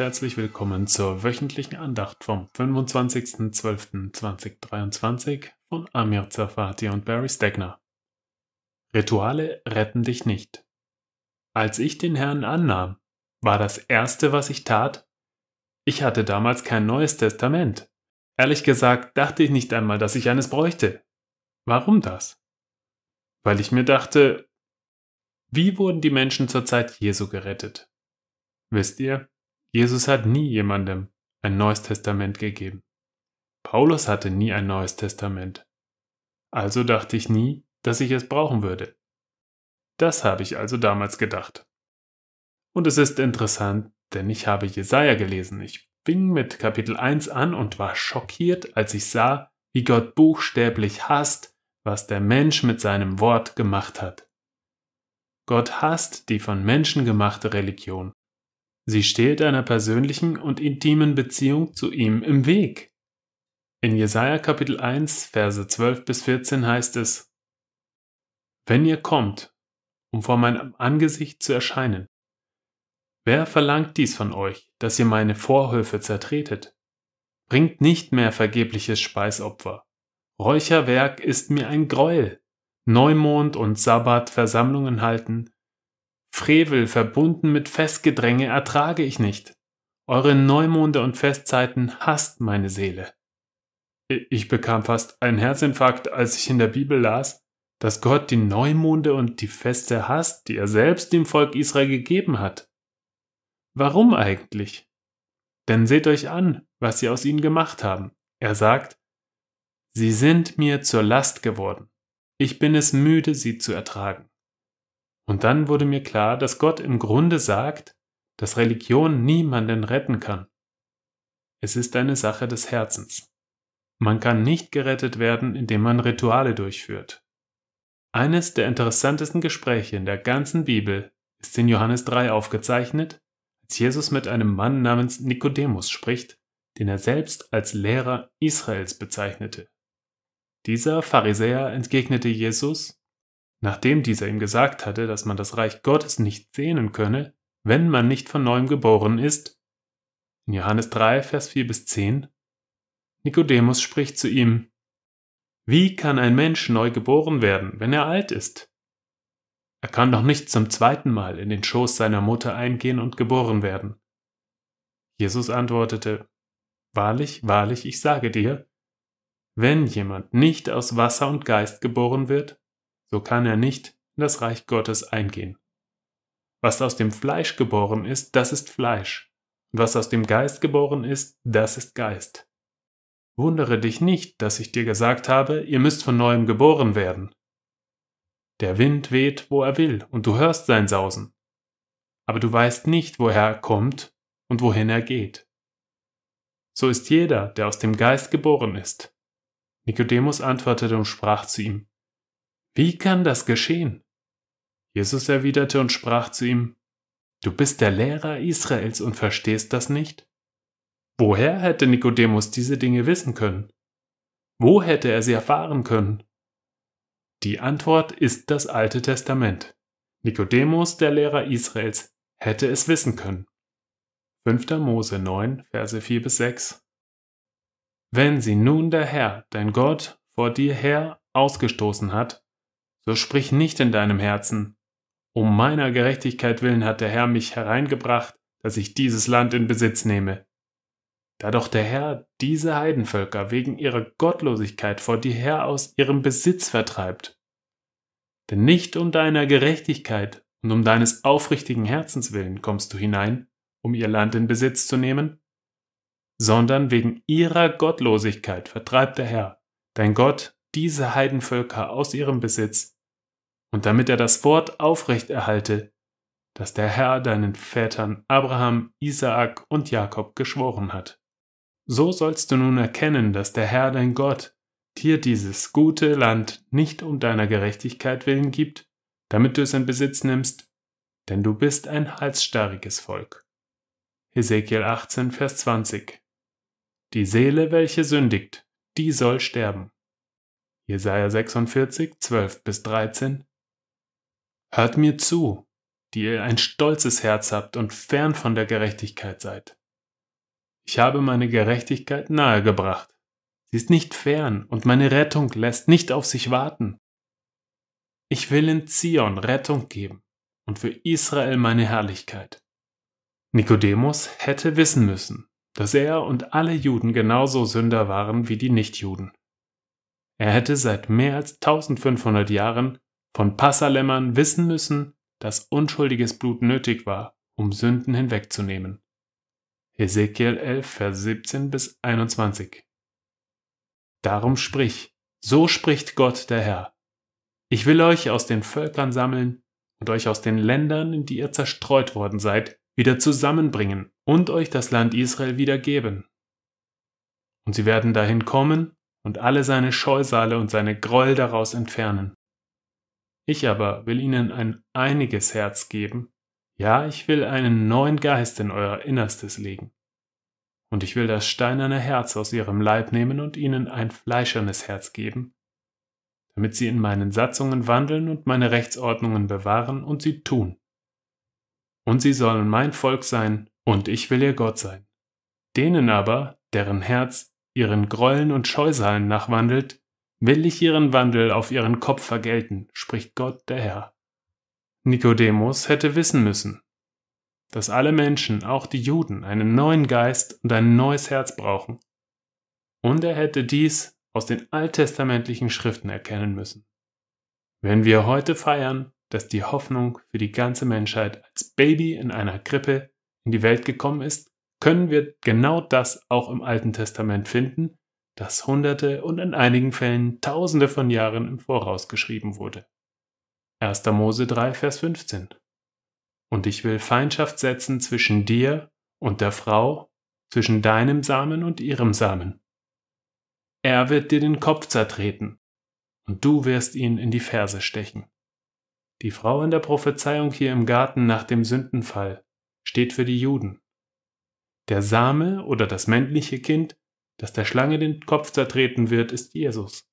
herzlich willkommen zur wöchentlichen Andacht vom 25.12.2023 von Amir Zafati und Barry Stegner. Rituale retten dich nicht. Als ich den Herrn annahm, war das Erste, was ich tat? Ich hatte damals kein neues Testament. Ehrlich gesagt dachte ich nicht einmal, dass ich eines bräuchte. Warum das? Weil ich mir dachte, wie wurden die Menschen zur Zeit Jesu gerettet? Wisst ihr, Jesus hat nie jemandem ein neues Testament gegeben. Paulus hatte nie ein neues Testament. Also dachte ich nie, dass ich es brauchen würde. Das habe ich also damals gedacht. Und es ist interessant, denn ich habe Jesaja gelesen. Ich fing mit Kapitel 1 an und war schockiert, als ich sah, wie Gott buchstäblich hasst, was der Mensch mit seinem Wort gemacht hat. Gott hasst die von Menschen gemachte Religion. Sie steht einer persönlichen und intimen Beziehung zu ihm im Weg. In Jesaja Kapitel 1, Verse 12 bis 14 heißt es: Wenn ihr kommt, um vor meinem Angesicht zu erscheinen, wer verlangt dies von euch, dass ihr meine Vorhöfe zertretet? Bringt nicht mehr vergebliches Speisopfer. Räucherwerk ist mir ein Greuel. Neumond und Sabbat Versammlungen halten, Frevel verbunden mit Festgedränge ertrage ich nicht. Eure Neumonde und Festzeiten hasst meine Seele. Ich bekam fast einen Herzinfarkt, als ich in der Bibel las, dass Gott die Neumonde und die Feste hasst, die er selbst dem Volk Israel gegeben hat. Warum eigentlich? Denn seht euch an, was sie aus ihnen gemacht haben. Er sagt, Sie sind mir zur Last geworden. Ich bin es müde, sie zu ertragen. Und dann wurde mir klar, dass Gott im Grunde sagt, dass Religion niemanden retten kann. Es ist eine Sache des Herzens. Man kann nicht gerettet werden, indem man Rituale durchführt. Eines der interessantesten Gespräche in der ganzen Bibel ist in Johannes 3 aufgezeichnet, als Jesus mit einem Mann namens Nikodemus spricht, den er selbst als Lehrer Israels bezeichnete. Dieser Pharisäer entgegnete Jesus, Nachdem dieser ihm gesagt hatte, dass man das Reich Gottes nicht sehnen könne, wenn man nicht von neuem geboren ist, in Johannes 3, Vers 4 bis 10, Nikodemus spricht zu ihm, Wie kann ein Mensch neu geboren werden, wenn er alt ist? Er kann doch nicht zum zweiten Mal in den Schoß seiner Mutter eingehen und geboren werden. Jesus antwortete, Wahrlich, wahrlich, ich sage dir, wenn jemand nicht aus Wasser und Geist geboren wird, so kann er nicht in das Reich Gottes eingehen. Was aus dem Fleisch geboren ist, das ist Fleisch, und was aus dem Geist geboren ist, das ist Geist. Wundere dich nicht, dass ich dir gesagt habe, ihr müsst von neuem geboren werden. Der Wind weht, wo er will, und du hörst sein Sausen. Aber du weißt nicht, woher er kommt und wohin er geht. So ist jeder, der aus dem Geist geboren ist. Nikodemus antwortete und sprach zu ihm, wie kann das geschehen? Jesus erwiderte und sprach zu ihm, Du bist der Lehrer Israels und verstehst das nicht? Woher hätte Nikodemus diese Dinge wissen können? Wo hätte er sie erfahren können? Die Antwort ist das Alte Testament. Nikodemus, der Lehrer Israels, hätte es wissen können. 5. Mose 9, Verse 4 bis 6 Wenn sie nun der Herr, dein Gott, vor dir her ausgestoßen hat, so sprich nicht in deinem Herzen. Um meiner Gerechtigkeit willen hat der Herr mich hereingebracht, dass ich dieses Land in Besitz nehme. Da doch der Herr diese Heidenvölker wegen ihrer Gottlosigkeit vor dir her aus ihrem Besitz vertreibt. Denn nicht um deiner Gerechtigkeit und um deines aufrichtigen Herzens willen kommst du hinein, um ihr Land in Besitz zu nehmen, sondern wegen ihrer Gottlosigkeit vertreibt der Herr, dein Gott, diese Heidenvölker aus ihrem Besitz, und damit er das Wort aufrecht erhalte, das der Herr deinen Vätern Abraham, Isaak und Jakob geschworen hat. So sollst du nun erkennen, dass der Herr dein Gott dir dieses gute Land nicht um deiner Gerechtigkeit willen gibt, damit du es in Besitz nimmst, denn du bist ein halsstarriges Volk. Hesekiel 18, Vers 20 Die Seele, welche sündigt, die soll sterben. Jesaja 46, 12 bis 13. Hört mir zu, die ihr ein stolzes Herz habt und fern von der Gerechtigkeit seid. Ich habe meine Gerechtigkeit nahegebracht. Sie ist nicht fern und meine Rettung lässt nicht auf sich warten. Ich will in Zion Rettung geben und für Israel meine Herrlichkeit. Nikodemus hätte wissen müssen, dass er und alle Juden genauso Sünder waren wie die Nichtjuden. Er hätte seit mehr als 1500 Jahren von Passalämmern wissen müssen, dass unschuldiges Blut nötig war, um Sünden hinwegzunehmen. Ezekiel 11, Vers 17 bis 21. Darum sprich, so spricht Gott der Herr. Ich will euch aus den Völkern sammeln und euch aus den Ländern, in die ihr zerstreut worden seid, wieder zusammenbringen und euch das Land Israel wiedergeben. Und sie werden dahin kommen und alle seine Scheusale und seine Groll daraus entfernen. Ich aber will ihnen ein einiges Herz geben, ja, ich will einen neuen Geist in euer Innerstes legen. Und ich will das steinerne Herz aus ihrem Leib nehmen und ihnen ein fleischernes Herz geben, damit sie in meinen Satzungen wandeln und meine Rechtsordnungen bewahren und sie tun. Und sie sollen mein Volk sein, und ich will ihr Gott sein. Denen aber, deren Herz ihren Grollen und Scheusalen nachwandelt, will ich ihren Wandel auf ihren Kopf vergelten, spricht Gott der Herr. Nikodemus hätte wissen müssen, dass alle Menschen, auch die Juden, einen neuen Geist und ein neues Herz brauchen. Und er hätte dies aus den alttestamentlichen Schriften erkennen müssen. Wenn wir heute feiern, dass die Hoffnung für die ganze Menschheit als Baby in einer Krippe in die Welt gekommen ist, können wir genau das auch im Alten Testament finden, das Hunderte und in einigen Fällen Tausende von Jahren im Voraus geschrieben wurde. 1. Mose 3, Vers 15. Und ich will Feindschaft setzen zwischen dir und der Frau, zwischen deinem Samen und ihrem Samen. Er wird dir den Kopf zertreten, und du wirst ihn in die Ferse stechen. Die Frau in der Prophezeiung hier im Garten nach dem Sündenfall steht für die Juden. Der Same oder das männliche Kind, das der Schlange den Kopf zertreten wird, ist Jesus.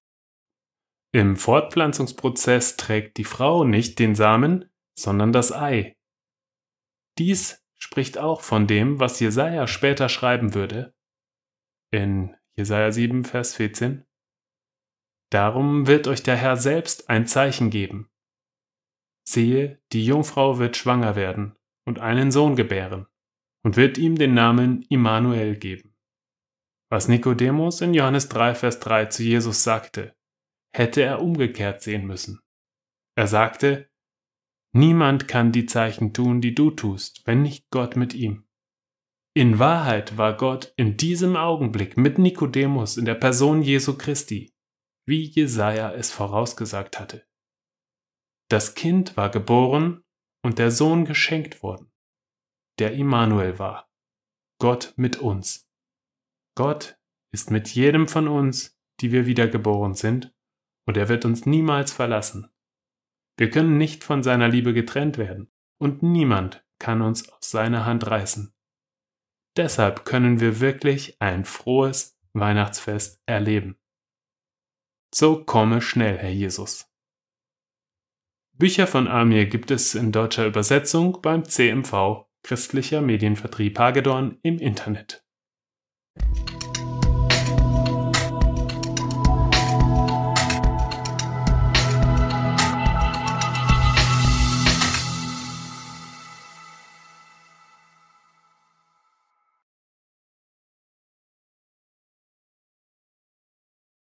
Im Fortpflanzungsprozess trägt die Frau nicht den Samen, sondern das Ei. Dies spricht auch von dem, was Jesaja später schreiben würde. In Jesaja 7, Vers 14. Darum wird euch der Herr selbst ein Zeichen geben. Siehe, die Jungfrau wird schwanger werden und einen Sohn gebären und wird ihm den Namen Immanuel geben. Was Nikodemus in Johannes 3, Vers 3 zu Jesus sagte, hätte er umgekehrt sehen müssen. Er sagte, Niemand kann die Zeichen tun, die du tust, wenn nicht Gott mit ihm. In Wahrheit war Gott in diesem Augenblick mit Nikodemus in der Person Jesu Christi, wie Jesaja es vorausgesagt hatte. Das Kind war geboren und der Sohn geschenkt worden der Immanuel war. Gott mit uns. Gott ist mit jedem von uns, die wir wiedergeboren sind, und er wird uns niemals verlassen. Wir können nicht von seiner Liebe getrennt werden, und niemand kann uns aus seiner Hand reißen. Deshalb können wir wirklich ein frohes Weihnachtsfest erleben. So komme schnell, Herr Jesus. Bücher von Amir gibt es in deutscher Übersetzung beim CMV Christlicher Medienvertrieb Hagedorn im Internet.